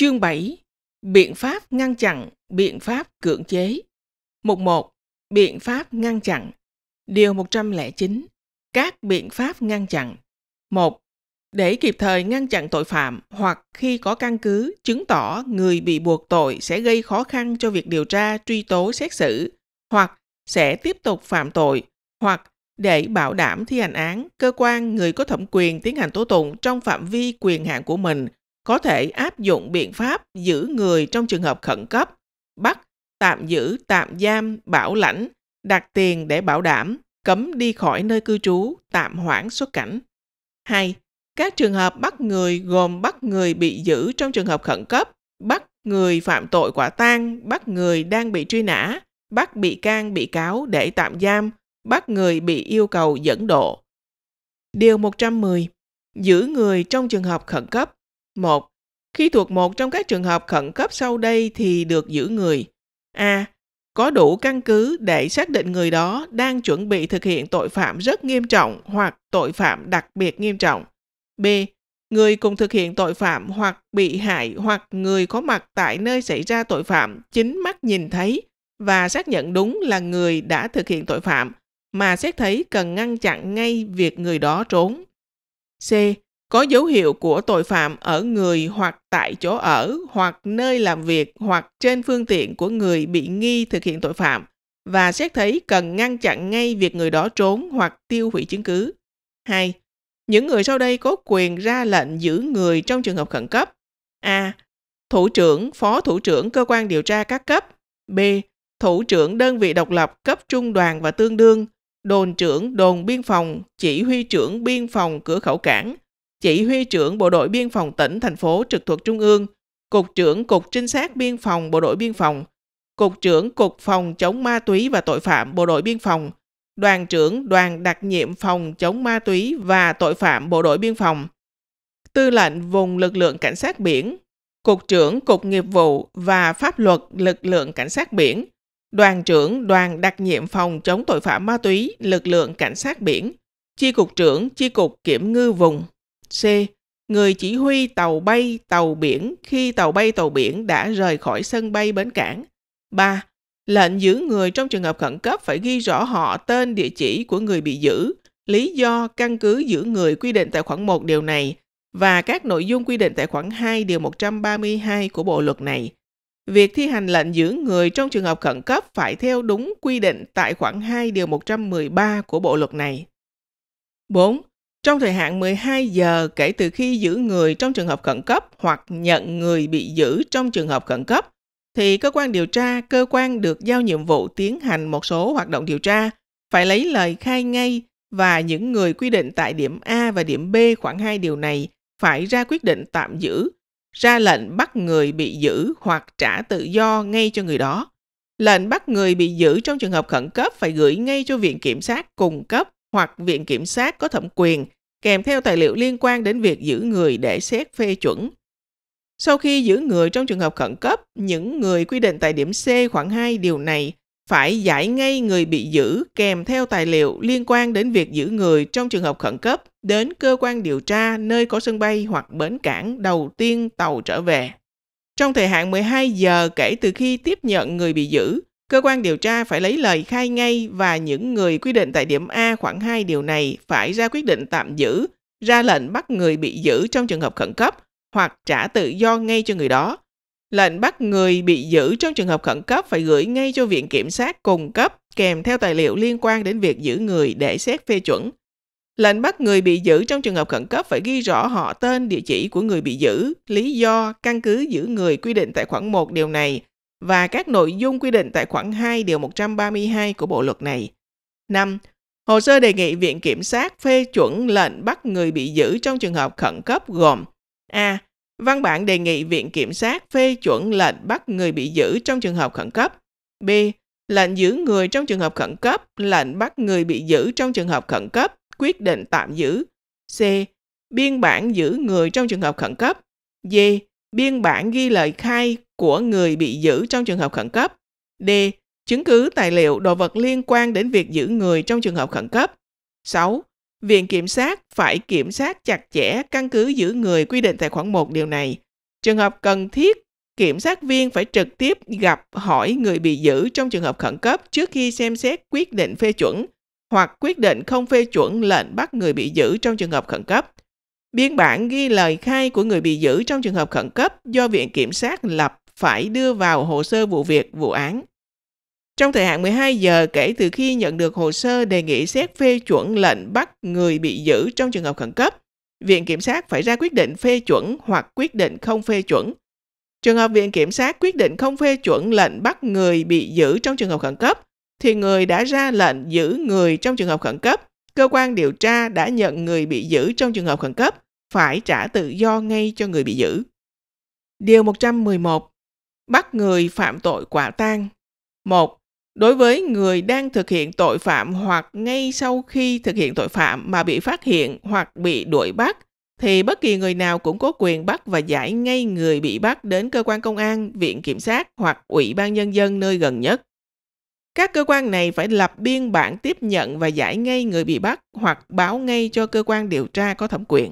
Chương 7. Biện pháp ngăn chặn, biện pháp cưỡng chế. Mục 1. Biện pháp ngăn chặn. Điều 109. Các biện pháp ngăn chặn. 1. Để kịp thời ngăn chặn tội phạm hoặc khi có căn cứ chứng tỏ người bị buộc tội sẽ gây khó khăn cho việc điều tra, truy tố, xét xử hoặc sẽ tiếp tục phạm tội hoặc để bảo đảm thi hành án, cơ quan người có thẩm quyền tiến hành tố tụng trong phạm vi quyền hạn của mình có thể áp dụng biện pháp giữ người trong trường hợp khẩn cấp, bắt, tạm giữ, tạm giam, bảo lãnh, đặt tiền để bảo đảm, cấm đi khỏi nơi cư trú, tạm hoãn xuất cảnh. 2. Các trường hợp bắt người gồm bắt người bị giữ trong trường hợp khẩn cấp, bắt người phạm tội quả tang, bắt người đang bị truy nã, bắt bị can bị cáo để tạm giam, bắt người bị yêu cầu dẫn độ. Điều 110. Giữ người trong trường hợp khẩn cấp 1. Khi thuộc một trong các trường hợp khẩn cấp sau đây thì được giữ người. A. Có đủ căn cứ để xác định người đó đang chuẩn bị thực hiện tội phạm rất nghiêm trọng hoặc tội phạm đặc biệt nghiêm trọng. B. Người cùng thực hiện tội phạm hoặc bị hại hoặc người có mặt tại nơi xảy ra tội phạm chính mắt nhìn thấy và xác nhận đúng là người đã thực hiện tội phạm mà xét thấy cần ngăn chặn ngay việc người đó trốn. C có dấu hiệu của tội phạm ở người hoặc tại chỗ ở hoặc nơi làm việc hoặc trên phương tiện của người bị nghi thực hiện tội phạm và xét thấy cần ngăn chặn ngay việc người đó trốn hoặc tiêu hủy chứng cứ. 2. Những người sau đây có quyền ra lệnh giữ người trong trường hợp khẩn cấp. A. Thủ trưởng, phó thủ trưởng cơ quan điều tra các cấp. B. Thủ trưởng đơn vị độc lập cấp trung đoàn và tương đương, đồn trưởng đồn biên phòng, chỉ huy trưởng biên phòng cửa khẩu cảng – chỉ huy trưởng Bộ đội Biên phòng tỉnh, thành phố trực thuộc Trung ương, Cục trưởng Cục Trinh sát Biên phòng Bộ đội Biên phòng, Cục trưởng Cục Phòng chống ma túy và tội phạm Bộ đội Biên phòng, Đoàn trưởng Đoàn đặc nhiệm Phòng chống ma túy và tội phạm Bộ đội Biên phòng, Tư lệnh vùng lực lượng cảnh sát biển, Cục trưởng Cục nghiệp vụ và pháp luật lực lượng cảnh sát biển, Đoàn trưởng Đoàn đặc nhiệm Phòng chống tội phạm ma túy lực lượng cảnh sát biển, Chi cục trưởng Chi cục kiểm ngư vùng. C. Người chỉ huy tàu bay tàu biển khi tàu bay tàu biển đã rời khỏi sân bay bến cảng. 3. Lệnh giữ người trong trường hợp khẩn cấp phải ghi rõ họ, tên, địa chỉ của người bị giữ, lý do, căn cứ giữ người quy định tại khoản 1 điều này và các nội dung quy định tại khoản 2 điều 132 của bộ luật này. Việc thi hành lệnh giữ người trong trường hợp khẩn cấp phải theo đúng quy định tại khoản 2 điều 113 của bộ luật này. 4 trong thời hạn 12 giờ kể từ khi giữ người trong trường hợp khẩn cấp hoặc nhận người bị giữ trong trường hợp khẩn cấp, thì cơ quan điều tra, cơ quan được giao nhiệm vụ tiến hành một số hoạt động điều tra, phải lấy lời khai ngay và những người quy định tại điểm A và điểm B khoảng 2 điều này phải ra quyết định tạm giữ, ra lệnh bắt người bị giữ hoặc trả tự do ngay cho người đó. Lệnh bắt người bị giữ trong trường hợp khẩn cấp phải gửi ngay cho Viện Kiểm sát cung cấp hoặc Viện Kiểm sát có thẩm quyền kèm theo tài liệu liên quan đến việc giữ người để xét phê chuẩn. Sau khi giữ người trong trường hợp khẩn cấp, những người quy định tại điểm C khoảng 2 điều này phải giải ngay người bị giữ kèm theo tài liệu liên quan đến việc giữ người trong trường hợp khẩn cấp đến cơ quan điều tra nơi có sân bay hoặc bến cảng đầu tiên tàu trở về. Trong thời hạn 12 giờ kể từ khi tiếp nhận người bị giữ, Cơ quan điều tra phải lấy lời khai ngay và những người quy định tại điểm A khoảng 2 điều này phải ra quyết định tạm giữ, ra lệnh bắt người bị giữ trong trường hợp khẩn cấp hoặc trả tự do ngay cho người đó. Lệnh bắt người bị giữ trong trường hợp khẩn cấp phải gửi ngay cho Viện Kiểm sát cung cấp kèm theo tài liệu liên quan đến việc giữ người để xét phê chuẩn. Lệnh bắt người bị giữ trong trường hợp khẩn cấp phải ghi rõ họ tên, địa chỉ của người bị giữ, lý do, căn cứ giữ người quy định tại khoản 1 điều này và các nội dung quy định tại khoản 2 điều 132 của bộ luật này. 5. Hồ sơ đề nghị Viện Kiểm sát phê chuẩn lệnh bắt người bị giữ trong trường hợp khẩn cấp gồm A. Văn bản đề nghị Viện Kiểm sát phê chuẩn lệnh bắt người bị giữ trong trường hợp khẩn cấp. B. Lệnh giữ người trong trường hợp khẩn cấp, lệnh bắt người bị giữ trong trường hợp khẩn cấp, quyết định tạm giữ. C. Biên bản giữ người trong trường hợp khẩn cấp. D. Biên bản ghi lời khai của người bị giữ trong trường hợp khẩn cấp. D. Chứng cứ tài liệu đồ vật liên quan đến việc giữ người trong trường hợp khẩn cấp. 6. Viện kiểm sát phải kiểm sát chặt chẽ căn cứ giữ người quy định tại khoản 1 điều này. Trường hợp cần thiết, kiểm sát viên phải trực tiếp gặp hỏi người bị giữ trong trường hợp khẩn cấp trước khi xem xét quyết định phê chuẩn hoặc quyết định không phê chuẩn lệnh bắt người bị giữ trong trường hợp khẩn cấp. Biên bản ghi lời khai của người bị giữ trong trường hợp khẩn cấp do Viện Kiểm sát lập phải đưa vào hồ sơ vụ việc, vụ án. Trong thời hạn 12 giờ kể từ khi nhận được hồ sơ đề nghị xét phê chuẩn lệnh bắt người bị giữ trong trường hợp khẩn cấp, Viện Kiểm sát phải ra quyết định phê chuẩn hoặc quyết định không phê chuẩn. Trường hợp Viện Kiểm sát quyết định không phê chuẩn lệnh bắt người bị giữ trong trường hợp khẩn cấp, thì người đã ra lệnh giữ người trong trường hợp khẩn cấp, cơ quan điều tra đã nhận người bị giữ trong trường hợp khẩn cấp, phải trả tự do ngay cho người bị giữ. Điều 111 bắt người phạm tội quả tang. một Đối với người đang thực hiện tội phạm hoặc ngay sau khi thực hiện tội phạm mà bị phát hiện hoặc bị đuổi bắt, thì bất kỳ người nào cũng có quyền bắt và giải ngay người bị bắt đến cơ quan công an, viện kiểm sát hoặc ủy ban nhân dân nơi gần nhất. Các cơ quan này phải lập biên bản tiếp nhận và giải ngay người bị bắt hoặc báo ngay cho cơ quan điều tra có thẩm quyền.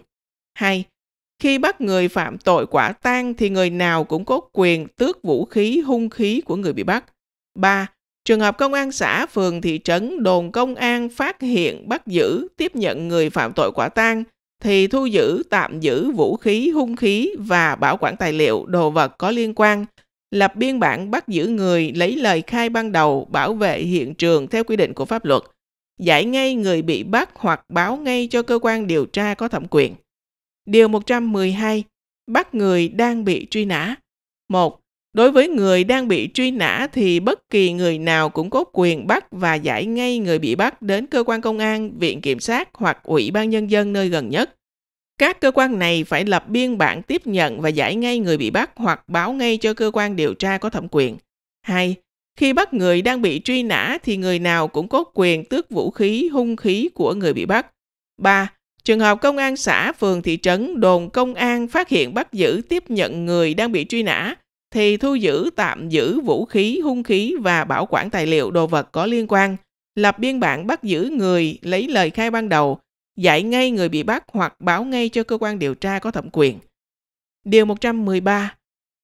2. Khi bắt người phạm tội quả tang thì người nào cũng có quyền tước vũ khí, hung khí của người bị bắt. 3. Trường hợp công an xã, phường, thị trấn, đồn công an phát hiện, bắt giữ, tiếp nhận người phạm tội quả tang thì thu giữ, tạm giữ vũ khí, hung khí và bảo quản tài liệu, đồ vật có liên quan, lập biên bản bắt giữ người, lấy lời khai ban đầu, bảo vệ hiện trường theo quy định của pháp luật, giải ngay người bị bắt hoặc báo ngay cho cơ quan điều tra có thẩm quyền. Điều 112. Bắt người đang bị truy nã. 1. Đối với người đang bị truy nã thì bất kỳ người nào cũng có quyền bắt và giải ngay người bị bắt đến cơ quan công an, viện kiểm sát hoặc ủy ban nhân dân nơi gần nhất. Các cơ quan này phải lập biên bản tiếp nhận và giải ngay người bị bắt hoặc báo ngay cho cơ quan điều tra có thẩm quyền. 2. Khi bắt người đang bị truy nã thì người nào cũng có quyền tước vũ khí, hung khí của người bị bắt. 3. Trường hợp công an xã, phường, thị trấn, đồn công an phát hiện bắt giữ tiếp nhận người đang bị truy nã thì thu giữ tạm giữ vũ khí, hung khí và bảo quản tài liệu đồ vật có liên quan, lập biên bản bắt giữ người, lấy lời khai ban đầu, giải ngay người bị bắt hoặc báo ngay cho cơ quan điều tra có thẩm quyền. Điều 113.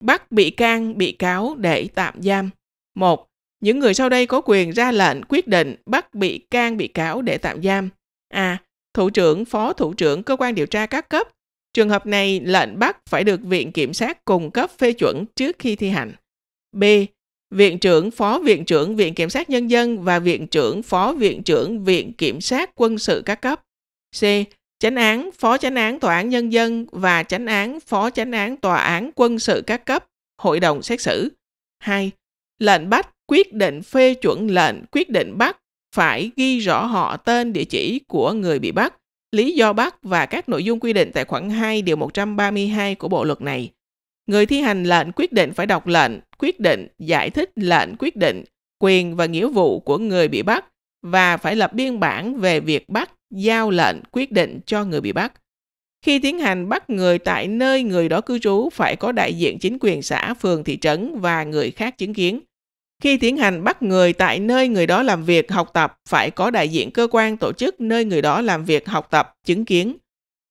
Bắt bị can, bị cáo để tạm giam. 1. Những người sau đây có quyền ra lệnh quyết định bắt bị can, bị cáo để tạm giam. A. À, thủ trưởng, phó thủ trưởng cơ quan điều tra các cấp. Trường hợp này, lệnh bắt phải được Viện Kiểm sát cung cấp phê chuẩn trước khi thi hành. B. Viện trưởng, phó viện trưởng Viện Kiểm sát Nhân dân và Viện trưởng, phó viện trưởng Viện Kiểm sát quân sự các cấp. C. Chánh án, phó chánh án Tòa án Nhân dân và chánh án, phó chánh án Tòa án quân sự các cấp, Hội đồng xét xử. 2. Lệnh bắt quyết định phê chuẩn lệnh quyết định bắt phải ghi rõ họ tên địa chỉ của người bị bắt, lý do bắt và các nội dung quy định tại khoản 2 điều 132 của bộ luật này. Người thi hành lệnh quyết định phải đọc lệnh, quyết định, giải thích lệnh quyết định, quyền và nghĩa vụ của người bị bắt và phải lập biên bản về việc bắt, giao lệnh, quyết định cho người bị bắt. Khi tiến hành bắt người tại nơi người đó cư trú phải có đại diện chính quyền xã, phường, thị trấn và người khác chứng kiến – khi tiến hành bắt người tại nơi người đó làm việc, học tập, phải có đại diện cơ quan tổ chức nơi người đó làm việc, học tập, chứng kiến.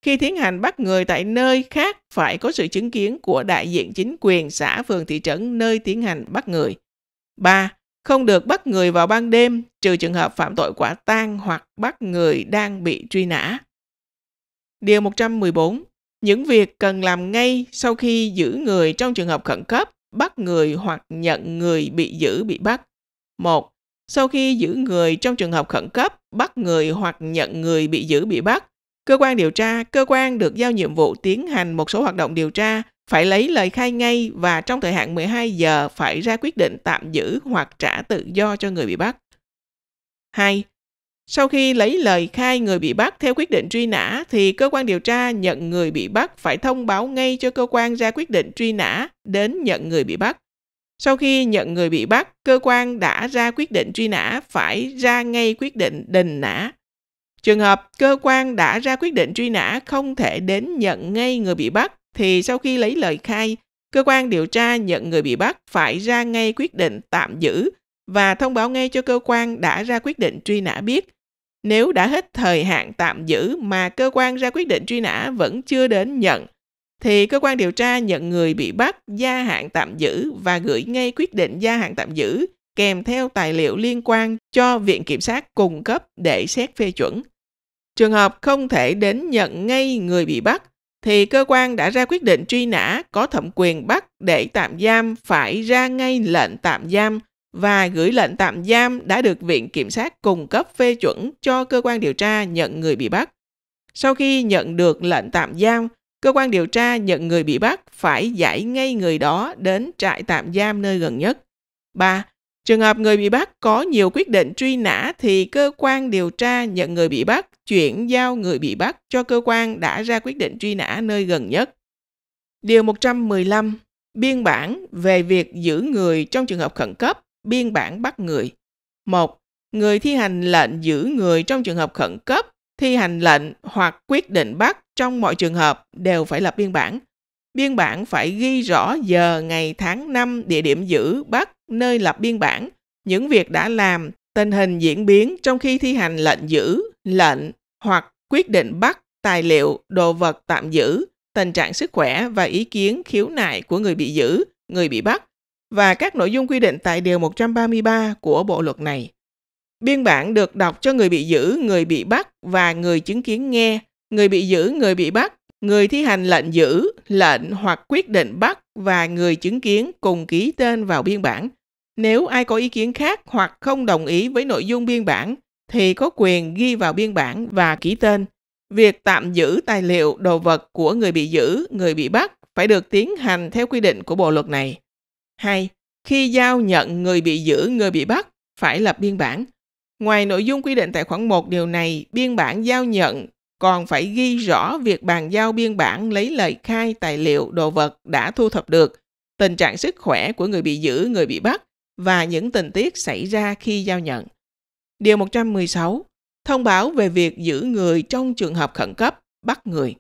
Khi tiến hành bắt người tại nơi khác, phải có sự chứng kiến của đại diện chính quyền xã, phường, thị trấn nơi tiến hành bắt người. 3. Không được bắt người vào ban đêm, trừ trường hợp phạm tội quả tang hoặc bắt người đang bị truy nã. Điều 114. Những việc cần làm ngay sau khi giữ người trong trường hợp khẩn cấp bắt người hoặc nhận người bị giữ bị bắt. 1. Sau khi giữ người trong trường hợp khẩn cấp, bắt người hoặc nhận người bị giữ bị bắt, cơ quan điều tra, cơ quan được giao nhiệm vụ tiến hành một số hoạt động điều tra phải lấy lời khai ngay và trong thời hạn 12 giờ phải ra quyết định tạm giữ hoặc trả tự do cho người bị bắt. 2. Sau khi lấy lời khai người bị bắt theo quyết định truy nã thì cơ quan điều tra nhận người bị bắt phải thông báo ngay cho cơ quan ra quyết định truy nã đến nhận người bị bắt. Sau khi nhận người bị bắt, cơ quan đã ra quyết định truy nã phải ra ngay quyết định đình nã. Trường hợp cơ quan đã ra quyết định truy nã không thể đến nhận ngay người bị bắt thì sau khi lấy lời khai, cơ quan điều tra nhận người bị bắt phải ra ngay quyết định tạm giữ và thông báo ngay cho cơ quan đã ra quyết định truy nã biết. Nếu đã hết thời hạn tạm giữ mà cơ quan ra quyết định truy nã vẫn chưa đến nhận, thì cơ quan điều tra nhận người bị bắt gia hạn tạm giữ và gửi ngay quyết định gia hạn tạm giữ kèm theo tài liệu liên quan cho Viện Kiểm sát cung cấp để xét phê chuẩn. Trường hợp không thể đến nhận ngay người bị bắt, thì cơ quan đã ra quyết định truy nã có thẩm quyền bắt để tạm giam phải ra ngay lệnh tạm giam và gửi lệnh tạm giam đã được Viện Kiểm sát cung cấp phê chuẩn cho cơ quan điều tra nhận người bị bắt. Sau khi nhận được lệnh tạm giam, cơ quan điều tra nhận người bị bắt phải giải ngay người đó đến trại tạm giam nơi gần nhất. 3. Trường hợp người bị bắt có nhiều quyết định truy nã thì cơ quan điều tra nhận người bị bắt chuyển giao người bị bắt cho cơ quan đã ra quyết định truy nã nơi gần nhất. Điều 115. Biên bản về việc giữ người trong trường hợp khẩn cấp biên bản bắt người. 1. Người thi hành lệnh giữ người trong trường hợp khẩn cấp, thi hành lệnh hoặc quyết định bắt trong mọi trường hợp đều phải lập biên bản. Biên bản phải ghi rõ giờ, ngày, tháng, năm, địa điểm giữ, bắt, nơi lập biên bản, những việc đã làm, tình hình diễn biến trong khi thi hành lệnh giữ, lệnh hoặc quyết định bắt, tài liệu, đồ vật tạm giữ, tình trạng sức khỏe và ý kiến khiếu nại của người bị giữ, người bị bắt và các nội dung quy định tại Điều 133 của bộ luật này. Biên bản được đọc cho người bị giữ, người bị bắt và người chứng kiến nghe, người bị giữ, người bị bắt, người thi hành lệnh giữ, lệnh hoặc quyết định bắt và người chứng kiến cùng ký tên vào biên bản. Nếu ai có ý kiến khác hoặc không đồng ý với nội dung biên bản thì có quyền ghi vào biên bản và ký tên. Việc tạm giữ tài liệu, đồ vật của người bị giữ, người bị bắt phải được tiến hành theo quy định của bộ luật này. 2. Khi giao nhận người bị giữ, người bị bắt, phải lập biên bản. Ngoài nội dung quy định tại khoản 1 điều này, biên bản giao nhận còn phải ghi rõ việc bàn giao biên bản lấy lời khai, tài liệu, đồ vật đã thu thập được, tình trạng sức khỏe của người bị giữ, người bị bắt và những tình tiết xảy ra khi giao nhận. Điều 116. Thông báo về việc giữ người trong trường hợp khẩn cấp, bắt người.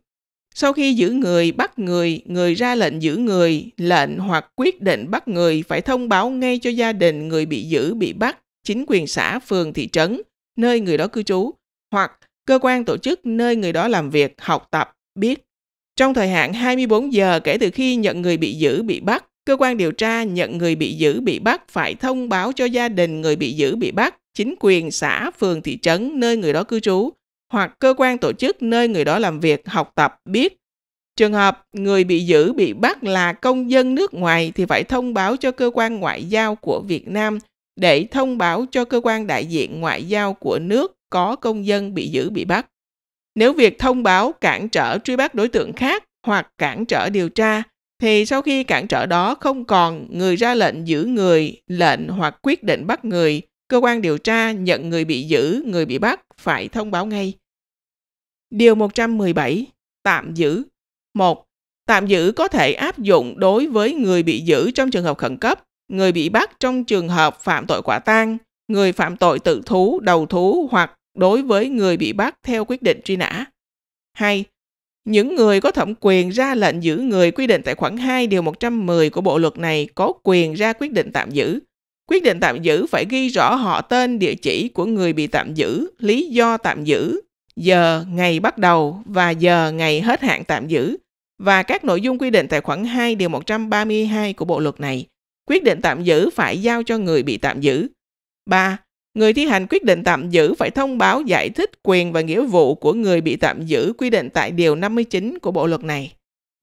Sau khi giữ người, bắt người, người ra lệnh giữ người, lệnh hoặc quyết định bắt người phải thông báo ngay cho gia đình người bị giữ, bị bắt, chính quyền xã, phường, thị trấn, nơi người đó cư trú, hoặc cơ quan tổ chức nơi người đó làm việc, học tập, biết. Trong thời hạn 24 giờ kể từ khi nhận người bị giữ, bị bắt, cơ quan điều tra nhận người bị giữ, bị bắt phải thông báo cho gia đình người bị giữ, bị bắt, chính quyền xã, phường, thị trấn, nơi người đó cư trú, hoặc cơ quan tổ chức nơi người đó làm việc, học tập biết. Trường hợp người bị giữ bị bắt là công dân nước ngoài thì phải thông báo cho cơ quan ngoại giao của Việt Nam để thông báo cho cơ quan đại diện ngoại giao của nước có công dân bị giữ bị bắt. Nếu việc thông báo cản trở truy bắt đối tượng khác hoặc cản trở điều tra thì sau khi cản trở đó không còn người ra lệnh giữ người, lệnh hoặc quyết định bắt người cơ quan điều tra nhận người bị giữ, người bị bắt phải thông báo ngay. Điều 117. Tạm giữ 1. Tạm giữ có thể áp dụng đối với người bị giữ trong trường hợp khẩn cấp, người bị bắt trong trường hợp phạm tội quả tang, người phạm tội tự thú, đầu thú hoặc đối với người bị bắt theo quyết định truy nã. 2. Những người có thẩm quyền ra lệnh giữ người quy định tại khoản 2 điều 110 của bộ luật này có quyền ra quyết định tạm giữ Quyết định tạm giữ phải ghi rõ họ tên, địa chỉ của người bị tạm giữ, lý do tạm giữ, giờ, ngày bắt đầu và giờ ngày hết hạn tạm giữ và các nội dung quy định tại khoản 2 điều 132 của bộ luật này. Quyết định tạm giữ phải giao cho người bị tạm giữ. 3. Người thi hành quyết định tạm giữ phải thông báo giải thích quyền và nghĩa vụ của người bị tạm giữ quy định tại điều 59 của bộ luật này.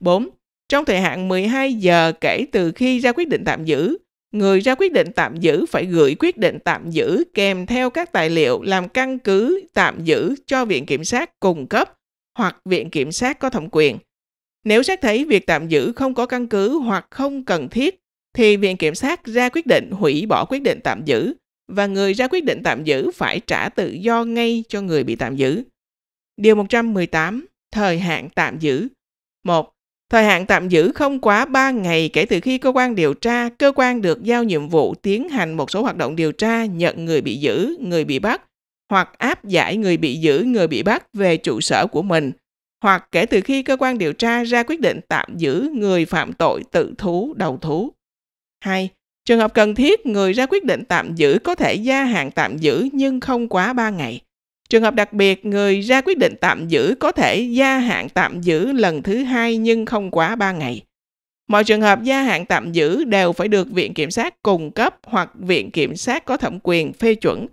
4. Trong thời hạn 12 giờ kể từ khi ra quyết định tạm giữ, Người ra quyết định tạm giữ phải gửi quyết định tạm giữ kèm theo các tài liệu làm căn cứ tạm giữ cho Viện Kiểm sát cung cấp hoặc Viện Kiểm sát có thẩm quyền. Nếu xét thấy việc tạm giữ không có căn cứ hoặc không cần thiết, thì Viện Kiểm sát ra quyết định hủy bỏ quyết định tạm giữ và người ra quyết định tạm giữ phải trả tự do ngay cho người bị tạm giữ. Điều 118. Thời hạn tạm giữ 1. Thời hạn tạm giữ không quá 3 ngày kể từ khi cơ quan điều tra, cơ quan được giao nhiệm vụ tiến hành một số hoạt động điều tra nhận người bị giữ, người bị bắt hoặc áp giải người bị giữ, người bị bắt về trụ sở của mình hoặc kể từ khi cơ quan điều tra ra quyết định tạm giữ người phạm tội tự thú đầu thú. 2. Trường hợp cần thiết, người ra quyết định tạm giữ có thể gia hạn tạm giữ nhưng không quá 3 ngày. Trường hợp đặc biệt, người ra quyết định tạm giữ có thể gia hạn tạm giữ lần thứ hai nhưng không quá 3 ngày. Mọi trường hợp gia hạn tạm giữ đều phải được Viện Kiểm sát cung cấp hoặc Viện Kiểm sát có thẩm quyền phê chuẩn.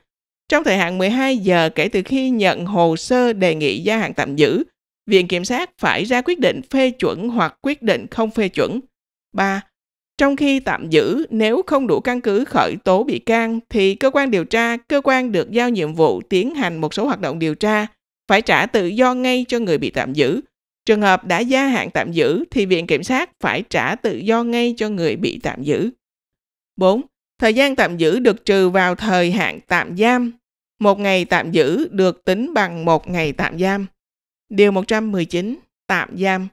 Trong thời hạn 12 giờ kể từ khi nhận hồ sơ đề nghị gia hạn tạm giữ, Viện Kiểm sát phải ra quyết định phê chuẩn hoặc quyết định không phê chuẩn. 3. Trong khi tạm giữ, nếu không đủ căn cứ khởi tố bị can thì cơ quan điều tra, cơ quan được giao nhiệm vụ tiến hành một số hoạt động điều tra phải trả tự do ngay cho người bị tạm giữ. Trường hợp đã gia hạn tạm giữ thì viện kiểm sát phải trả tự do ngay cho người bị tạm giữ. 4. Thời gian tạm giữ được trừ vào thời hạn tạm giam. Một ngày tạm giữ được tính bằng một ngày tạm giam. Điều 119. Tạm giam.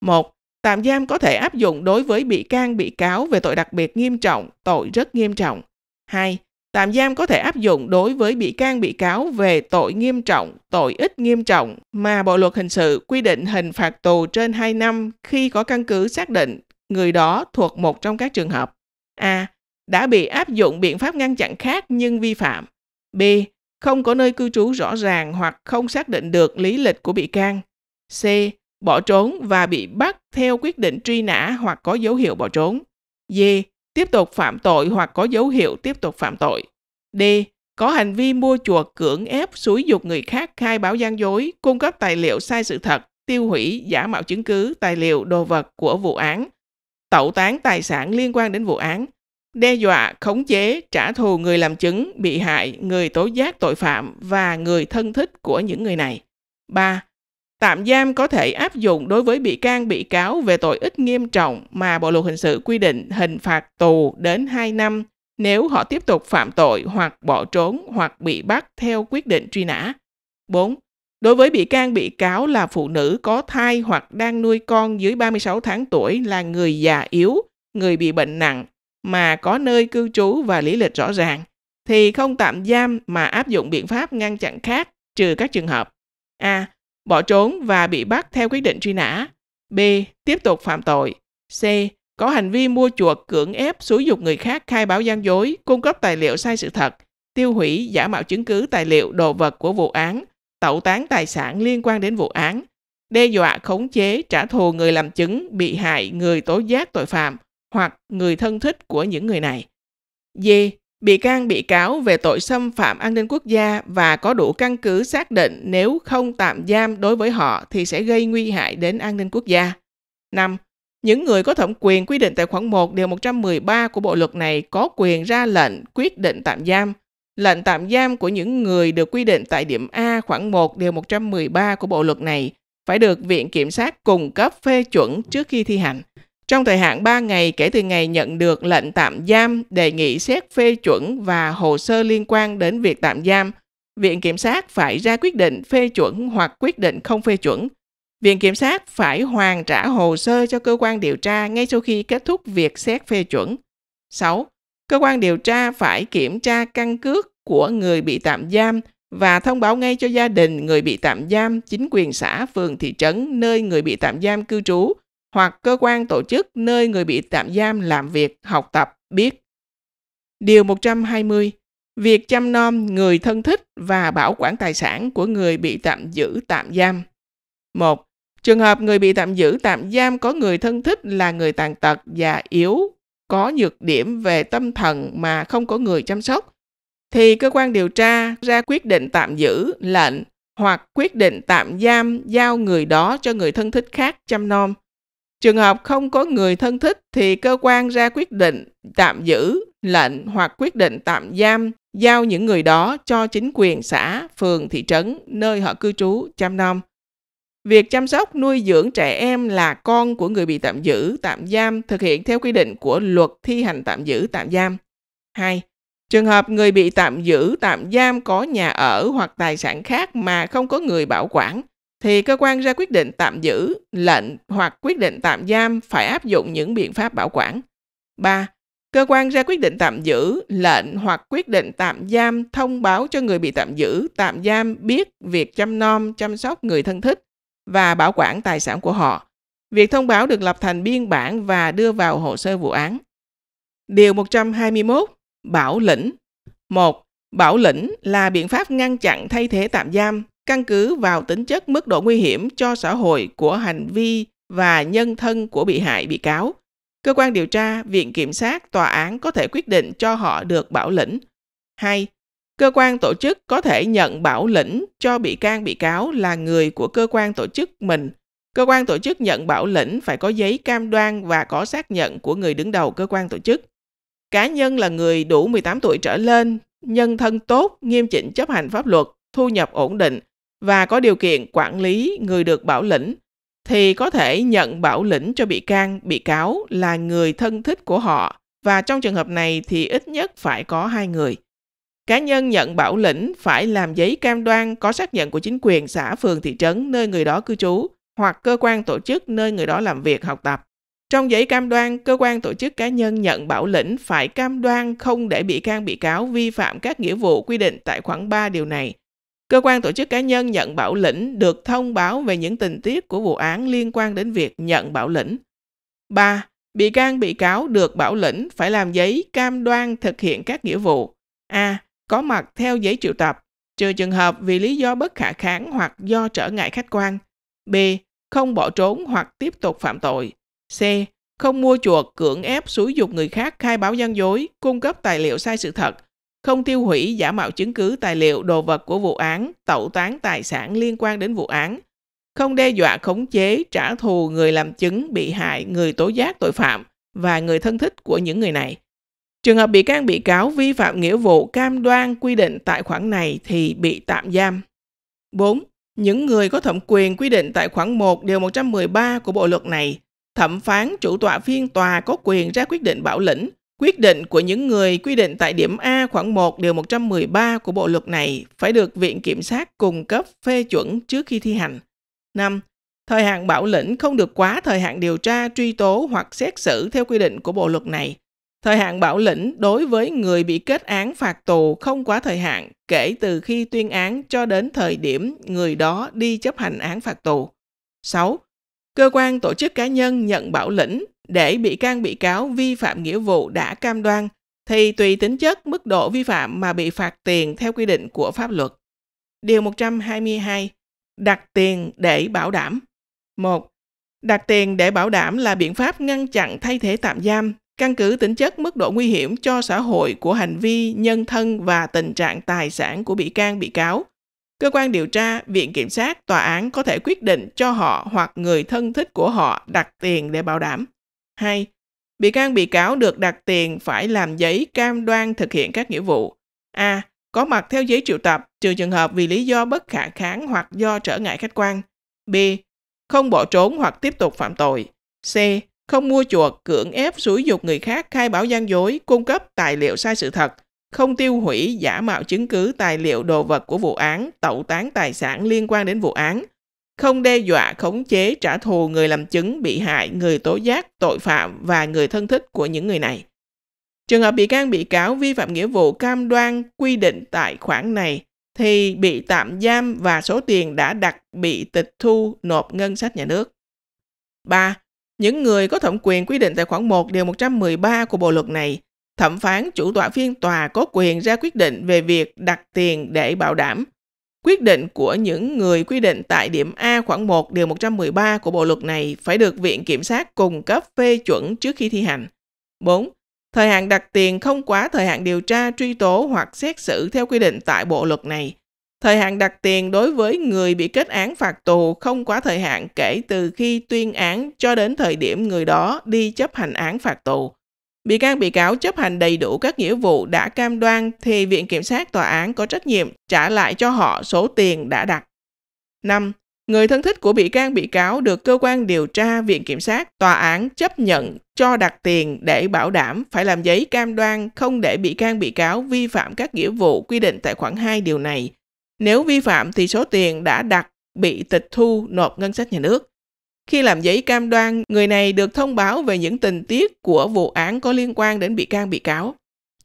1. Tạm giam có thể áp dụng đối với bị can bị cáo về tội đặc biệt nghiêm trọng, tội rất nghiêm trọng. 2. Tạm giam có thể áp dụng đối với bị can bị cáo về tội nghiêm trọng, tội ít nghiêm trọng mà Bộ luật hình sự quy định hình phạt tù trên 2 năm khi có căn cứ xác định người đó thuộc một trong các trường hợp: A. đã bị áp dụng biện pháp ngăn chặn khác nhưng vi phạm. B. không có nơi cư trú rõ ràng hoặc không xác định được lý lịch của bị can. C bỏ trốn và bị bắt theo quyết định truy nã hoặc có dấu hiệu bỏ trốn. D. Tiếp tục phạm tội hoặc có dấu hiệu tiếp tục phạm tội. D. Có hành vi mua chuộc cưỡng ép xúi dục người khác khai báo gian dối, cung cấp tài liệu sai sự thật, tiêu hủy giả mạo chứng cứ, tài liệu, đồ vật của vụ án, tẩu tán tài sản liên quan đến vụ án, đe dọa, khống chế, trả thù người làm chứng, bị hại, người tố giác tội phạm và người thân thích của những người này. 3. Tạm giam có thể áp dụng đối với bị can bị cáo về tội ít nghiêm trọng mà Bộ luật hình sự quy định hình phạt tù đến 2 năm nếu họ tiếp tục phạm tội hoặc bỏ trốn hoặc bị bắt theo quyết định truy nã. 4. Đối với bị can bị cáo là phụ nữ có thai hoặc đang nuôi con dưới 36 tháng tuổi là người già yếu, người bị bệnh nặng mà có nơi cư trú và lý lịch rõ ràng thì không tạm giam mà áp dụng biện pháp ngăn chặn khác trừ các trường hợp A bỏ trốn và bị bắt theo quyết định truy nã. B. Tiếp tục phạm tội. C. Có hành vi mua chuộc, cưỡng ép, xúi dục người khác khai báo gian dối, cung cấp tài liệu sai sự thật, tiêu hủy, giả mạo chứng cứ tài liệu đồ vật của vụ án, tẩu tán tài sản liên quan đến vụ án, đe dọa khống chế trả thù người làm chứng bị hại người tố giác tội phạm hoặc người thân thích của những người này d Bị can bị cáo về tội xâm phạm an ninh quốc gia và có đủ căn cứ xác định nếu không tạm giam đối với họ thì sẽ gây nguy hại đến an ninh quốc gia. 5. Những người có thẩm quyền quy định tại khoản 1 điều 113 của bộ luật này có quyền ra lệnh quyết định tạm giam. Lệnh tạm giam của những người được quy định tại điểm A khoản 1 điều 113 của bộ luật này phải được Viện Kiểm sát cung cấp phê chuẩn trước khi thi hành trong thời hạn 3 ngày kể từ ngày nhận được lệnh tạm giam, đề nghị xét phê chuẩn và hồ sơ liên quan đến việc tạm giam, Viện Kiểm sát phải ra quyết định phê chuẩn hoặc quyết định không phê chuẩn. Viện Kiểm sát phải hoàn trả hồ sơ cho cơ quan điều tra ngay sau khi kết thúc việc xét phê chuẩn. 6. Cơ quan điều tra phải kiểm tra căn cước của người bị tạm giam và thông báo ngay cho gia đình người bị tạm giam, chính quyền xã, phường, thị trấn nơi người bị tạm giam cư trú – hoặc cơ quan tổ chức nơi người bị tạm giam làm việc, học tập, biết. Điều 120. Việc chăm nom người thân thích và bảo quản tài sản của người bị tạm giữ tạm giam. 1. Trường hợp người bị tạm giữ tạm giam có người thân thích là người tàn tật và yếu, có nhược điểm về tâm thần mà không có người chăm sóc, thì cơ quan điều tra ra quyết định tạm giữ, lệnh hoặc quyết định tạm giam giao người đó cho người thân thích khác chăm nom Trường hợp không có người thân thích thì cơ quan ra quyết định tạm giữ, lệnh hoặc quyết định tạm giam giao những người đó cho chính quyền xã, phường, thị trấn nơi họ cư trú chăm nom. Việc chăm sóc nuôi dưỡng trẻ em là con của người bị tạm giữ, tạm giam thực hiện theo quy định của luật thi hành tạm giữ, tạm giam. 2. Trường hợp người bị tạm giữ, tạm giam có nhà ở hoặc tài sản khác mà không có người bảo quản thì cơ quan ra quyết định tạm giữ, lệnh hoặc quyết định tạm giam phải áp dụng những biện pháp bảo quản. 3. Cơ quan ra quyết định tạm giữ, lệnh hoặc quyết định tạm giam thông báo cho người bị tạm giữ, tạm giam biết việc chăm nom, chăm sóc người thân thích và bảo quản tài sản của họ. Việc thông báo được lập thành biên bản và đưa vào hồ sơ vụ án. Điều 121. Bảo lĩnh 1. Bảo lĩnh là biện pháp ngăn chặn thay thế tạm giam, căn cứ vào tính chất mức độ nguy hiểm cho xã hội của hành vi và nhân thân của bị hại bị cáo. Cơ quan điều tra, viện kiểm sát, tòa án có thể quyết định cho họ được bảo lĩnh. Hai, Cơ quan tổ chức có thể nhận bảo lĩnh cho bị can bị cáo là người của cơ quan tổ chức mình. Cơ quan tổ chức nhận bảo lĩnh phải có giấy cam đoan và có xác nhận của người đứng đầu cơ quan tổ chức. Cá nhân là người đủ 18 tuổi trở lên, nhân thân tốt, nghiêm chỉnh chấp hành pháp luật, thu nhập ổn định, và có điều kiện quản lý người được bảo lĩnh thì có thể nhận bảo lĩnh cho bị can, bị cáo là người thân thích của họ và trong trường hợp này thì ít nhất phải có hai người. Cá nhân nhận bảo lĩnh phải làm giấy cam đoan có xác nhận của chính quyền xã phường thị trấn nơi người đó cư trú hoặc cơ quan tổ chức nơi người đó làm việc học tập. Trong giấy cam đoan, cơ quan tổ chức cá nhân nhận bảo lĩnh phải cam đoan không để bị can bị cáo vi phạm các nghĩa vụ quy định tại khoản 3 điều này – Cơ quan tổ chức cá nhân nhận bảo lĩnh được thông báo về những tình tiết của vụ án liên quan đến việc nhận bảo lĩnh. 3. Bị can bị cáo được bảo lĩnh phải làm giấy cam đoan thực hiện các nghĩa vụ. A. Có mặt theo giấy triệu tập, trừ trường hợp vì lý do bất khả kháng hoặc do trở ngại khách quan. B. Không bỏ trốn hoặc tiếp tục phạm tội. C. Không mua chuộc, cưỡng ép, xúi dục người khác khai báo gian dối, cung cấp tài liệu sai sự thật, không tiêu hủy giả mạo chứng cứ tài liệu đồ vật của vụ án, tẩu tán tài sản liên quan đến vụ án, không đe dọa khống chế, trả thù người làm chứng, bị hại, người tố giác tội phạm và người thân thích của những người này. Trường hợp bị can bị cáo vi phạm nghĩa vụ cam đoan quy định tại khoản này thì bị tạm giam. 4. Những người có thẩm quyền quy định tại khoản 1 điều 113 của bộ luật này, thẩm phán chủ tọa phiên tòa có quyền ra quyết định bảo lĩnh Quyết định của những người quy định tại điểm A khoảng 1 điều 113 của bộ luật này phải được Viện Kiểm sát cung cấp phê chuẩn trước khi thi hành. 5. Thời hạn bảo lĩnh không được quá thời hạn điều tra, truy tố hoặc xét xử theo quy định của bộ luật này. Thời hạn bảo lĩnh đối với người bị kết án phạt tù không quá thời hạn kể từ khi tuyên án cho đến thời điểm người đó đi chấp hành án phạt tù. 6. Cơ quan tổ chức cá nhân nhận bảo lĩnh để bị can bị cáo vi phạm nghĩa vụ đã cam đoan thì tùy tính chất mức độ vi phạm mà bị phạt tiền theo quy định của pháp luật. Điều 122. Đặt tiền để bảo đảm. 1. Đặt tiền để bảo đảm là biện pháp ngăn chặn thay thế tạm giam, căn cứ tính chất mức độ nguy hiểm cho xã hội của hành vi, nhân thân và tình trạng tài sản của bị can bị cáo. Cơ quan điều tra, viện kiểm sát, tòa án có thể quyết định cho họ hoặc người thân thích của họ đặt tiền để bảo đảm. 2. Bị can bị cáo được đặt tiền phải làm giấy cam đoan thực hiện các nghĩa vụ. A. Có mặt theo giấy triệu tập, trừ trường hợp vì lý do bất khả kháng hoặc do trở ngại khách quan. B. Không bỏ trốn hoặc tiếp tục phạm tội. C. Không mua chuộc, cưỡng ép, xúi dục người khác khai báo gian dối, cung cấp tài liệu sai sự thật, không tiêu hủy, giả mạo chứng cứ, tài liệu, đồ vật của vụ án, tẩu tán tài sản liên quan đến vụ án – không đe dọa khống chế trả thù người làm chứng bị hại, người tố giác, tội phạm và người thân thích của những người này. Trường hợp bị can bị cáo vi phạm nghĩa vụ cam đoan quy định tại khoản này thì bị tạm giam và số tiền đã đặt bị tịch thu nộp ngân sách nhà nước. 3. Những người có thẩm quyền quy định tại khoản 1 điều 113 của bộ luật này, thẩm phán chủ tọa phiên tòa có quyền ra quyết định về việc đặt tiền để bảo đảm Quyết định của những người quy định tại điểm A khoảng 1 điều 113 của bộ luật này phải được Viện Kiểm sát cung cấp phê chuẩn trước khi thi hành. 4. Thời hạn đặt tiền không quá thời hạn điều tra, truy tố hoặc xét xử theo quy định tại bộ luật này. Thời hạn đặt tiền đối với người bị kết án phạt tù không quá thời hạn kể từ khi tuyên án cho đến thời điểm người đó đi chấp hành án phạt tù. Bị can bị cáo chấp hành đầy đủ các nghĩa vụ đã cam đoan thì Viện Kiểm sát Tòa án có trách nhiệm trả lại cho họ số tiền đã đặt. 5. Người thân thích của bị can bị cáo được cơ quan điều tra Viện Kiểm sát Tòa án chấp nhận cho đặt tiền để bảo đảm phải làm giấy cam đoan không để bị can bị cáo vi phạm các nghĩa vụ quy định tại khoản 2 điều này. Nếu vi phạm thì số tiền đã đặt bị tịch thu nộp ngân sách nhà nước. Khi làm giấy cam đoan, người này được thông báo về những tình tiết của vụ án có liên quan đến bị can bị cáo.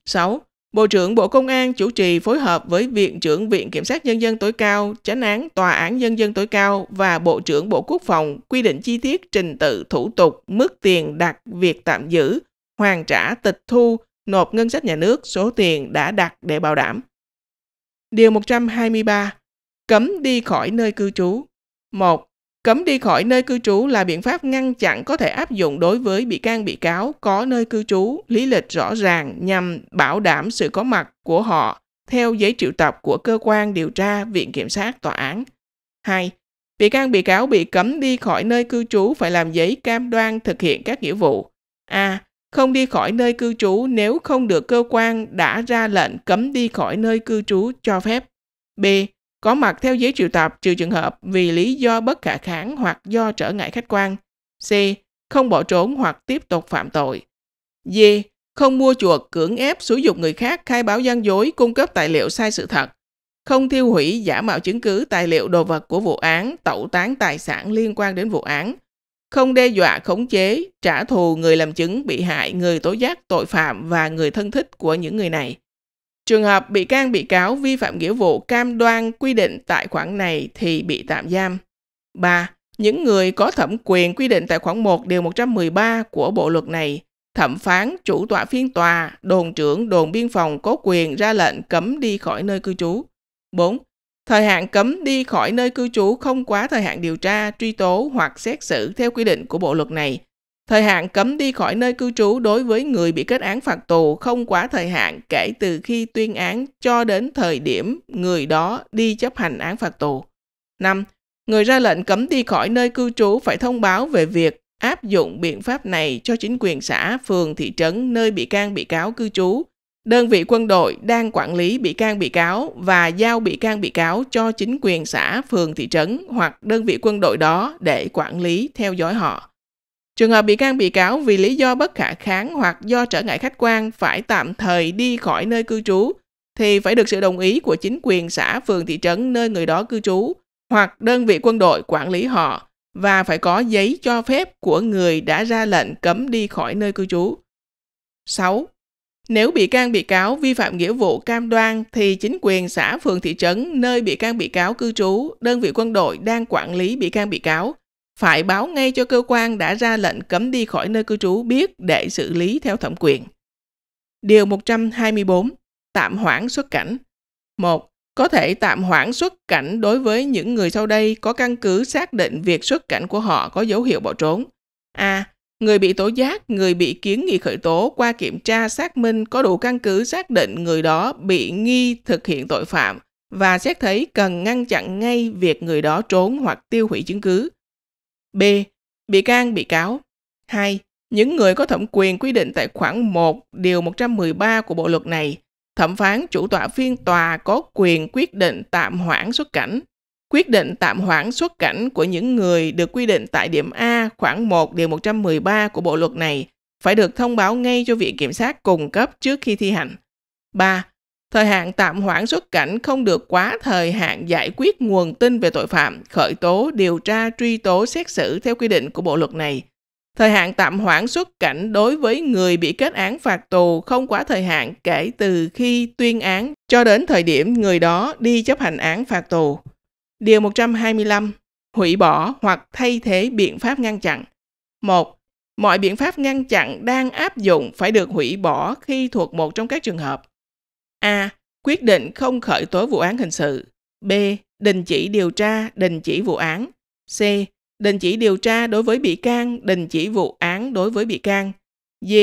6. Bộ trưởng Bộ Công an chủ trì phối hợp với Viện trưởng Viện Kiểm sát Nhân dân tối cao, Chánh án Tòa án Nhân dân tối cao và Bộ trưởng Bộ Quốc phòng quy định chi tiết trình tự thủ tục, mức tiền đặt, việc tạm giữ, hoàn trả tịch thu, nộp ngân sách nhà nước số tiền đã đặt để bảo đảm. Điều 123. Cấm đi khỏi nơi cư trú. 1. Cấm đi khỏi nơi cư trú là biện pháp ngăn chặn có thể áp dụng đối với bị can bị cáo có nơi cư trú, lý lịch rõ ràng nhằm bảo đảm sự có mặt của họ theo giấy triệu tập của cơ quan điều tra, viện kiểm sát, tòa án. 2. Bị can bị cáo bị cấm đi khỏi nơi cư trú phải làm giấy cam đoan thực hiện các nghĩa vụ. A. Không đi khỏi nơi cư trú nếu không được cơ quan đã ra lệnh cấm đi khỏi nơi cư trú cho phép. B có mặt theo giấy triệu tập trừ trường hợp vì lý do bất khả kháng hoặc do trở ngại khách quan. C. Không bỏ trốn hoặc tiếp tục phạm tội. D. Không mua chuộc, cưỡng ép, sử dụng người khác khai báo gian dối, cung cấp tài liệu sai sự thật. Không thiêu hủy, giả mạo chứng cứ, tài liệu đồ vật của vụ án, tẩu tán tài sản liên quan đến vụ án. Không đe dọa, khống chế, trả thù người làm chứng, bị hại, người tố giác tội phạm và người thân thích của những người này. Trường hợp bị can bị cáo vi phạm nghĩa vụ cam đoan quy định tại khoản này thì bị tạm giam. 3. Những người có thẩm quyền quy định tại khoản 1 điều 113 của bộ luật này, thẩm phán, chủ tọa phiên tòa, đồn trưởng, đồn biên phòng có quyền ra lệnh cấm đi khỏi nơi cư trú. 4. Thời hạn cấm đi khỏi nơi cư trú không quá thời hạn điều tra, truy tố hoặc xét xử theo quy định của bộ luật này Thời hạn cấm đi khỏi nơi cư trú đối với người bị kết án phạt tù không quá thời hạn kể từ khi tuyên án cho đến thời điểm người đó đi chấp hành án phạt tù. 5. Người ra lệnh cấm đi khỏi nơi cư trú phải thông báo về việc áp dụng biện pháp này cho chính quyền xã, phường, thị trấn nơi bị can bị cáo cư trú, đơn vị quân đội đang quản lý bị can bị cáo và giao bị can bị cáo cho chính quyền xã, phường, thị trấn hoặc đơn vị quân đội đó để quản lý theo dõi họ. Trường hợp bị can bị cáo vì lý do bất khả kháng hoặc do trở ngại khách quan phải tạm thời đi khỏi nơi cư trú thì phải được sự đồng ý của chính quyền xã, phường, thị trấn nơi người đó cư trú hoặc đơn vị quân đội quản lý họ và phải có giấy cho phép của người đã ra lệnh cấm đi khỏi nơi cư trú. 6. Nếu bị can bị cáo vi phạm nghĩa vụ cam đoan thì chính quyền xã, phường, thị trấn nơi bị can bị cáo cư trú, đơn vị quân đội đang quản lý bị can bị cáo phải báo ngay cho cơ quan đã ra lệnh cấm đi khỏi nơi cư trú biết để xử lý theo thẩm quyền. Điều 124. Tạm hoãn xuất cảnh. 1. Có thể tạm hoãn xuất cảnh đối với những người sau đây có căn cứ xác định việc xuất cảnh của họ có dấu hiệu bỏ trốn. A. Người bị tố giác, người bị kiến nghị khởi tố qua kiểm tra xác minh có đủ căn cứ xác định người đó bị nghi thực hiện tội phạm và xét thấy cần ngăn chặn ngay việc người đó trốn hoặc tiêu hủy chứng cứ. B. Bị can bị cáo 2. Những người có thẩm quyền quy định tại khoản 1 điều 113 của bộ luật này thẩm phán chủ tọa phiên tòa có quyền quyết định tạm hoãn xuất cảnh. Quyết định tạm hoãn xuất cảnh của những người được quy định tại điểm A khoản 1 điều 113 của bộ luật này phải được thông báo ngay cho Viện Kiểm sát cung cấp trước khi thi hành. 3. Thời hạn tạm hoãn xuất cảnh không được quá thời hạn giải quyết nguồn tin về tội phạm, khởi tố, điều tra, truy tố, xét xử theo quy định của bộ luật này. Thời hạn tạm hoãn xuất cảnh đối với người bị kết án phạt tù không quá thời hạn kể từ khi tuyên án cho đến thời điểm người đó đi chấp hành án phạt tù. Điều 125. Hủy bỏ hoặc thay thế biện pháp ngăn chặn. 1. Mọi biện pháp ngăn chặn đang áp dụng phải được hủy bỏ khi thuộc một trong các trường hợp. A. Quyết định không khởi tố vụ án hình sự. B. Đình chỉ điều tra, đình chỉ vụ án. C. Đình chỉ điều tra đối với bị can, đình chỉ vụ án đối với bị can. D.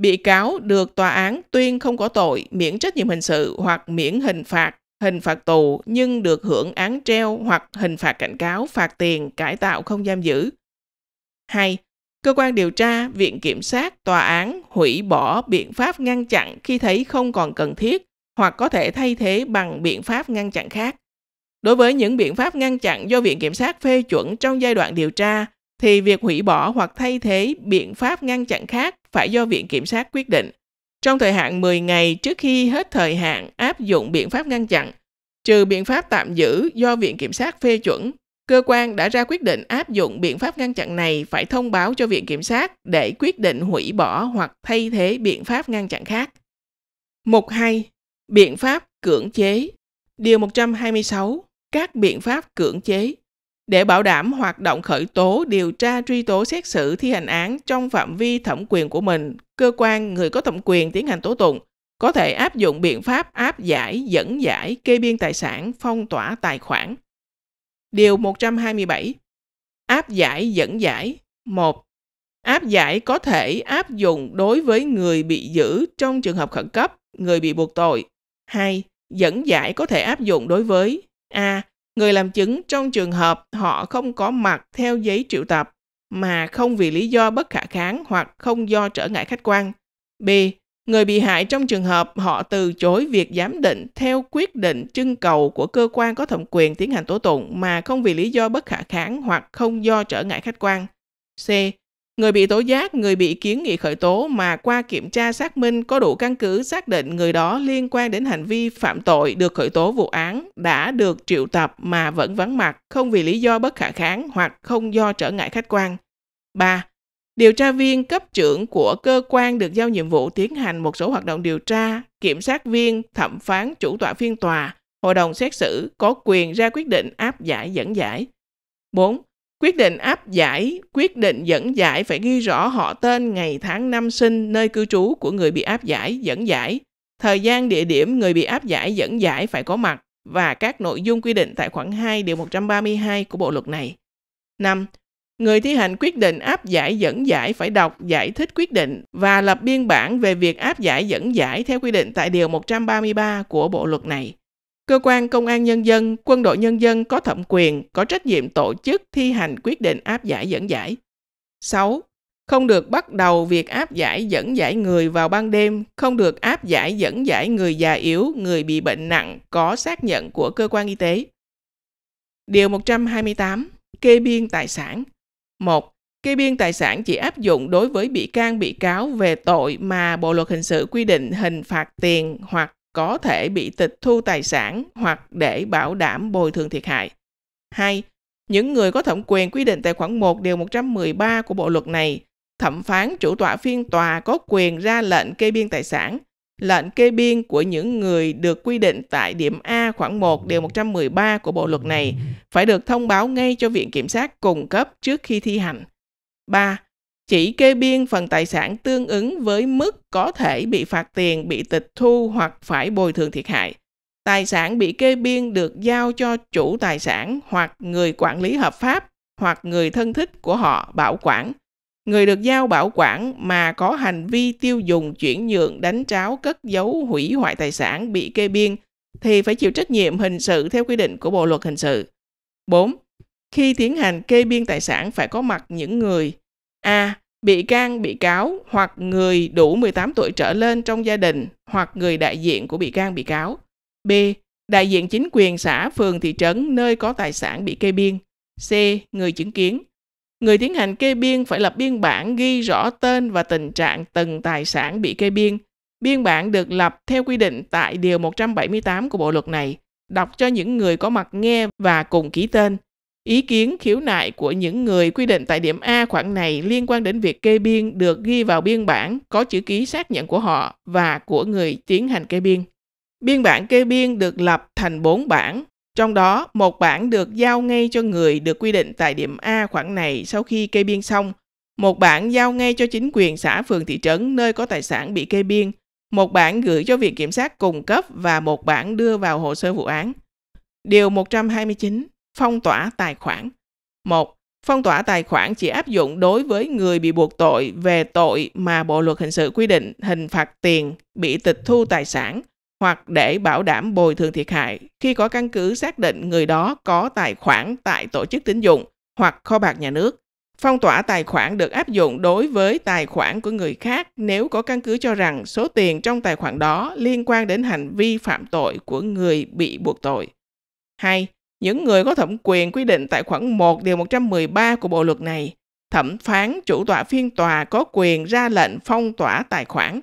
Bị cáo được tòa án tuyên không có tội, miễn trách nhiệm hình sự hoặc miễn hình phạt, hình phạt tù nhưng được hưởng án treo hoặc hình phạt cảnh cáo, phạt tiền, cải tạo không giam giữ. 2. Cơ quan điều tra, viện kiểm sát, tòa án hủy bỏ biện pháp ngăn chặn khi thấy không còn cần thiết hoặc có thể thay thế bằng biện pháp ngăn chặn khác. Đối với những biện pháp ngăn chặn do Viện Kiểm sát phê chuẩn trong giai đoạn điều tra, thì việc hủy bỏ hoặc thay thế biện pháp ngăn chặn khác phải do Viện Kiểm sát quyết định. Trong thời hạn 10 ngày trước khi hết thời hạn áp dụng biện pháp ngăn chặn, trừ biện pháp tạm giữ do Viện Kiểm sát phê chuẩn, cơ quan đã ra quyết định áp dụng biện pháp ngăn chặn này phải thông báo cho Viện Kiểm sát để quyết định hủy bỏ hoặc thay thế biện pháp ngăn chặn khác. Mục 2. Biện pháp cưỡng chế Điều 126. Các biện pháp cưỡng chế để bảo đảm hoạt động khởi tố, điều tra, truy tố, xét xử, thi hành án trong phạm vi thẩm quyền của mình, cơ quan người có thẩm quyền tiến hành tố tụng có thể áp dụng biện pháp áp giải, dẫn giải, kê biên tài sản, phong tỏa tài khoản. Điều 127. Áp giải, dẫn giải. 1. Áp giải có thể áp dụng đối với người bị giữ trong trường hợp khẩn cấp, người bị buộc tội, 2. Dẫn giải có thể áp dụng đối với A. Người làm chứng trong trường hợp họ không có mặt theo giấy triệu tập mà không vì lý do bất khả kháng hoặc không do trở ngại khách quan. B. Người bị hại trong trường hợp họ từ chối việc giám định theo quyết định trưng cầu của cơ quan có thẩm quyền tiến hành tố tụng mà không vì lý do bất khả kháng hoặc không do trở ngại khách quan. C. Người bị tố giác, người bị kiến nghị khởi tố mà qua kiểm tra xác minh có đủ căn cứ xác định người đó liên quan đến hành vi phạm tội được khởi tố vụ án đã được triệu tập mà vẫn vắng mặt không vì lý do bất khả kháng hoặc không do trở ngại khách quan. 3. Điều tra viên cấp trưởng của cơ quan được giao nhiệm vụ tiến hành một số hoạt động điều tra, kiểm sát viên, thẩm phán, chủ tọa phiên tòa, hội đồng xét xử có quyền ra quyết định áp giải dẫn giải. 4. Quyết định áp giải, quyết định dẫn giải phải ghi rõ họ tên, ngày tháng năm sinh, nơi cư trú của người bị áp giải, dẫn giải, thời gian địa điểm người bị áp giải, dẫn giải phải có mặt và các nội dung quy định tại khoản 2 điều 132 của bộ luật này. 5. Người thi hành quyết định áp giải dẫn giải phải đọc giải thích quyết định và lập biên bản về việc áp giải dẫn giải theo quy định tại điều 133 của bộ luật này. Cơ quan công an nhân dân, quân đội nhân dân có thẩm quyền, có trách nhiệm tổ chức thi hành quyết định áp giải dẫn giải. 6. Không được bắt đầu việc áp giải dẫn giải người vào ban đêm, không được áp giải dẫn giải người già yếu, người bị bệnh nặng có xác nhận của cơ quan y tế. Điều 128. Kê biên tài sản 1. Kê biên tài sản chỉ áp dụng đối với bị can bị cáo về tội mà Bộ luật hình sự quy định hình phạt tiền hoặc có thể bị tịch thu tài sản hoặc để bảo đảm bồi thường thiệt hại. 2. Những người có thẩm quyền quy định tại khoản 1 điều 113 của bộ luật này, thẩm phán chủ tọa phiên tòa có quyền ra lệnh kê biên tài sản, lệnh kê biên của những người được quy định tại điểm A khoản 1 điều 113 của bộ luật này phải được thông báo ngay cho Viện Kiểm sát cung cấp trước khi thi hành. 3 chỉ kê biên phần tài sản tương ứng với mức có thể bị phạt tiền, bị tịch thu hoặc phải bồi thường thiệt hại. Tài sản bị kê biên được giao cho chủ tài sản hoặc người quản lý hợp pháp hoặc người thân thích của họ bảo quản. Người được giao bảo quản mà có hành vi tiêu dùng, chuyển nhượng, đánh tráo, cất giấu, hủy hoại tài sản bị kê biên thì phải chịu trách nhiệm hình sự theo quy định của Bộ luật hình sự. 4. Khi tiến hành kê biên tài sản phải có mặt những người A. Bị can, bị cáo hoặc người đủ 18 tuổi trở lên trong gia đình hoặc người đại diện của bị can, bị cáo. B. Đại diện chính quyền xã, phường, thị trấn nơi có tài sản bị kê biên. C. Người chứng kiến. Người tiến hành kê biên phải lập biên bản ghi rõ tên và tình trạng từng tài sản bị kê biên. Biên bản được lập theo quy định tại Điều 178 của Bộ Luật này, đọc cho những người có mặt nghe và cùng ký tên. Ý kiến khiếu nại của những người quy định tại điểm A khoản này liên quan đến việc kê biên được ghi vào biên bản có chữ ký xác nhận của họ và của người tiến hành kê biên. Biên bản kê biên được lập thành 4 bản, trong đó một bản được giao ngay cho người được quy định tại điểm A khoản này sau khi kê biên xong, một bản giao ngay cho chính quyền xã phường thị trấn nơi có tài sản bị kê biên, một bản gửi cho viện kiểm sát cung cấp và một bản đưa vào hồ sơ vụ án. Điều 129 Phong tỏa tài khoản 1. Phong tỏa tài khoản chỉ áp dụng đối với người bị buộc tội về tội mà Bộ luật hình sự quy định hình phạt tiền, bị tịch thu tài sản hoặc để bảo đảm bồi thường thiệt hại khi có căn cứ xác định người đó có tài khoản tại tổ chức tín dụng hoặc kho bạc nhà nước. Phong tỏa tài khoản được áp dụng đối với tài khoản của người khác nếu có căn cứ cho rằng số tiền trong tài khoản đó liên quan đến hành vi phạm tội của người bị buộc tội. 2 những người có thẩm quyền quy định tại khoản 1 điều 113 của bộ luật này, thẩm phán chủ tọa phiên tòa có quyền ra lệnh phong tỏa tài khoản.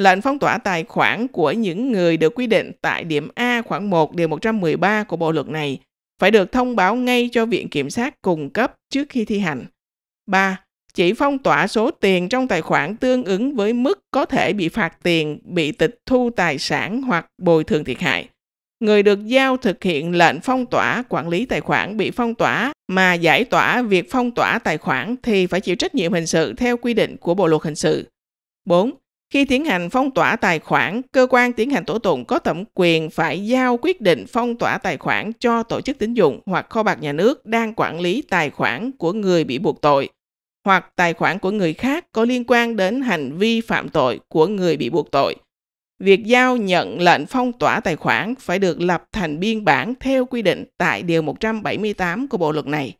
Lệnh phong tỏa tài khoản của những người được quy định tại điểm A khoản 1 điều 113 của bộ luật này phải được thông báo ngay cho Viện Kiểm sát cung cấp trước khi thi hành. 3. Chỉ phong tỏa số tiền trong tài khoản tương ứng với mức có thể bị phạt tiền, bị tịch thu tài sản hoặc bồi thường thiệt hại người được giao thực hiện lệnh phong tỏa quản lý tài khoản bị phong tỏa mà giải tỏa việc phong tỏa tài khoản thì phải chịu trách nhiệm hình sự theo quy định của Bộ luật hình sự. 4. Khi tiến hành phong tỏa tài khoản, cơ quan tiến hành tố tụng có thẩm quyền phải giao quyết định phong tỏa tài khoản cho tổ chức tín dụng hoặc kho bạc nhà nước đang quản lý tài khoản của người bị buộc tội hoặc tài khoản của người khác có liên quan đến hành vi phạm tội của người bị buộc tội việc giao nhận lệnh phong tỏa tài khoản phải được lập thành biên bản theo quy định tại Điều 178 của bộ luật này.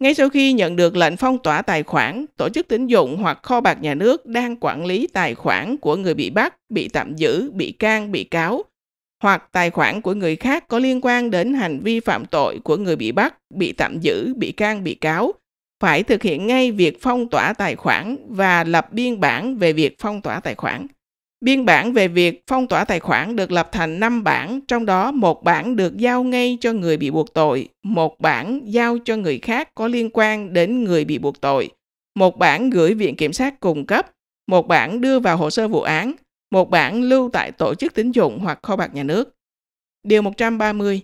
Ngay sau khi nhận được lệnh phong tỏa tài khoản, tổ chức tín dụng hoặc kho bạc nhà nước đang quản lý tài khoản của người bị bắt, bị tạm giữ, bị can, bị cáo hoặc tài khoản của người khác có liên quan đến hành vi phạm tội của người bị bắt, bị tạm giữ, bị can, bị cáo phải thực hiện ngay việc phong tỏa tài khoản và lập biên bản về việc phong tỏa tài khoản. Biên bản về việc phong tỏa tài khoản được lập thành 5 bản, trong đó một bản được giao ngay cho người bị buộc tội, một bản giao cho người khác có liên quan đến người bị buộc tội, một bản gửi viện kiểm sát cung cấp, một bản đưa vào hồ sơ vụ án, một bản lưu tại tổ chức tín dụng hoặc kho bạc nhà nước. Điều 130.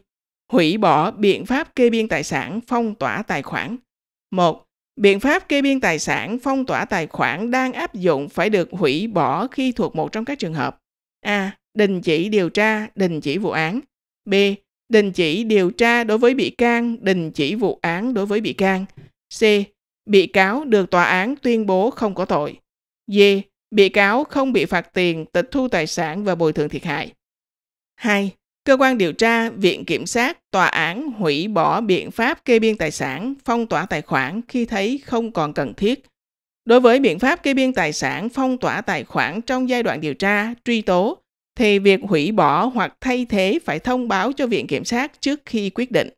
Hủy bỏ biện pháp kê biên tài sản phong tỏa tài khoản. 1. Biện pháp kê biên tài sản, phong tỏa tài khoản đang áp dụng phải được hủy bỏ khi thuộc một trong các trường hợp. A. Đình chỉ điều tra, đình chỉ vụ án. B. Đình chỉ điều tra đối với bị can, đình chỉ vụ án đối với bị can. C. Bị cáo được tòa án tuyên bố không có tội. D. Bị cáo không bị phạt tiền, tịch thu tài sản và bồi thường thiệt hại. 2. Cơ quan điều tra, Viện Kiểm sát, Tòa án hủy bỏ biện pháp kê biên tài sản, phong tỏa tài khoản khi thấy không còn cần thiết. Đối với biện pháp kê biên tài sản, phong tỏa tài khoản trong giai đoạn điều tra, truy tố, thì việc hủy bỏ hoặc thay thế phải thông báo cho Viện Kiểm sát trước khi quyết định.